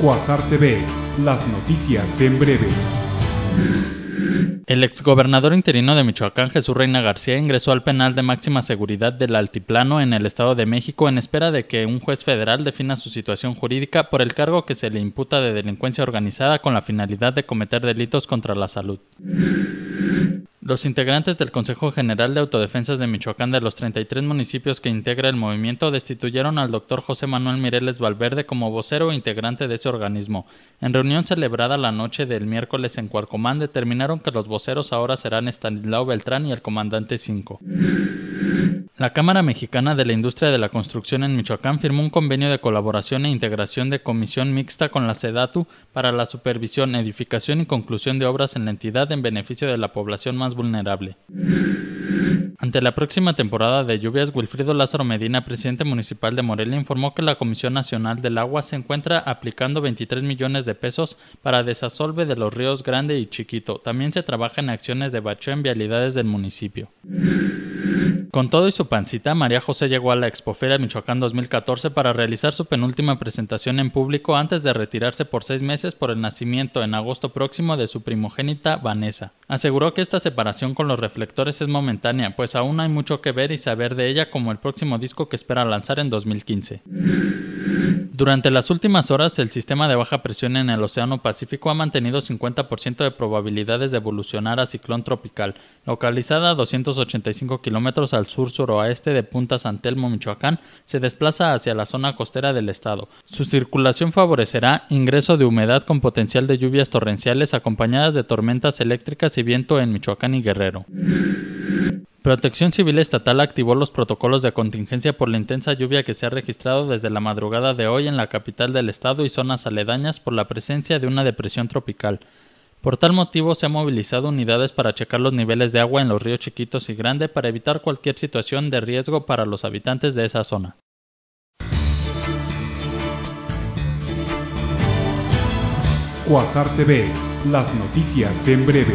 Cuasar TV, las noticias en breve. El exgobernador interino de Michoacán, Jesús Reina García, ingresó al penal de máxima seguridad del Altiplano en el Estado de México en espera de que un juez federal defina su situación jurídica por el cargo que se le imputa de delincuencia organizada con la finalidad de cometer delitos contra la salud. Los integrantes del Consejo General de Autodefensas de Michoacán de los 33 municipios que integra el movimiento destituyeron al doctor José Manuel Mireles Valverde como vocero e integrante de ese organismo. En reunión celebrada la noche del miércoles en Cuarcomán, determinaron que los voceros ahora serán Estanislao Beltrán y el comandante 5. La Cámara Mexicana de la Industria de la Construcción en Michoacán firmó un convenio de colaboración e integración de comisión mixta con la SEDATU para la supervisión, edificación y conclusión de obras en la entidad en beneficio de la población más vulnerable. Ante la próxima temporada de lluvias, Wilfrido Lázaro Medina, presidente municipal de Morelia, informó que la Comisión Nacional del Agua se encuentra aplicando 23 millones de pesos para desasolve de los ríos Grande y Chiquito. También se trabaja en acciones de bacheo en vialidades del municipio. Con todo y su pancita, María José llegó a la Expoferia Michoacán 2014 para realizar su penúltima presentación en público antes de retirarse por seis meses por el nacimiento en agosto próximo de su primogénita Vanessa. Aseguró que esta separación con los reflectores es momentánea, pues aún hay mucho que ver y saber de ella como el próximo disco que espera lanzar en 2015. Durante las últimas horas, el sistema de baja presión en el Océano Pacífico ha mantenido 50% de probabilidades de evolucionar a ciclón tropical, localizada a 285 kilómetros al sur-suroeste de Punta San Telmo, Michoacán, se desplaza hacia la zona costera del estado. Su circulación favorecerá ingreso de humedad con potencial de lluvias torrenciales acompañadas de tormentas eléctricas y viento en Michoacán y Guerrero. Protección Civil Estatal activó los protocolos de contingencia por la intensa lluvia que se ha registrado desde la madrugada de hoy en la capital del estado y zonas aledañas por la presencia de una depresión tropical. Por tal motivo se han movilizado unidades para checar los niveles de agua en los ríos chiquitos y grande para evitar cualquier situación de riesgo para los habitantes de esa zona. las noticias en breve.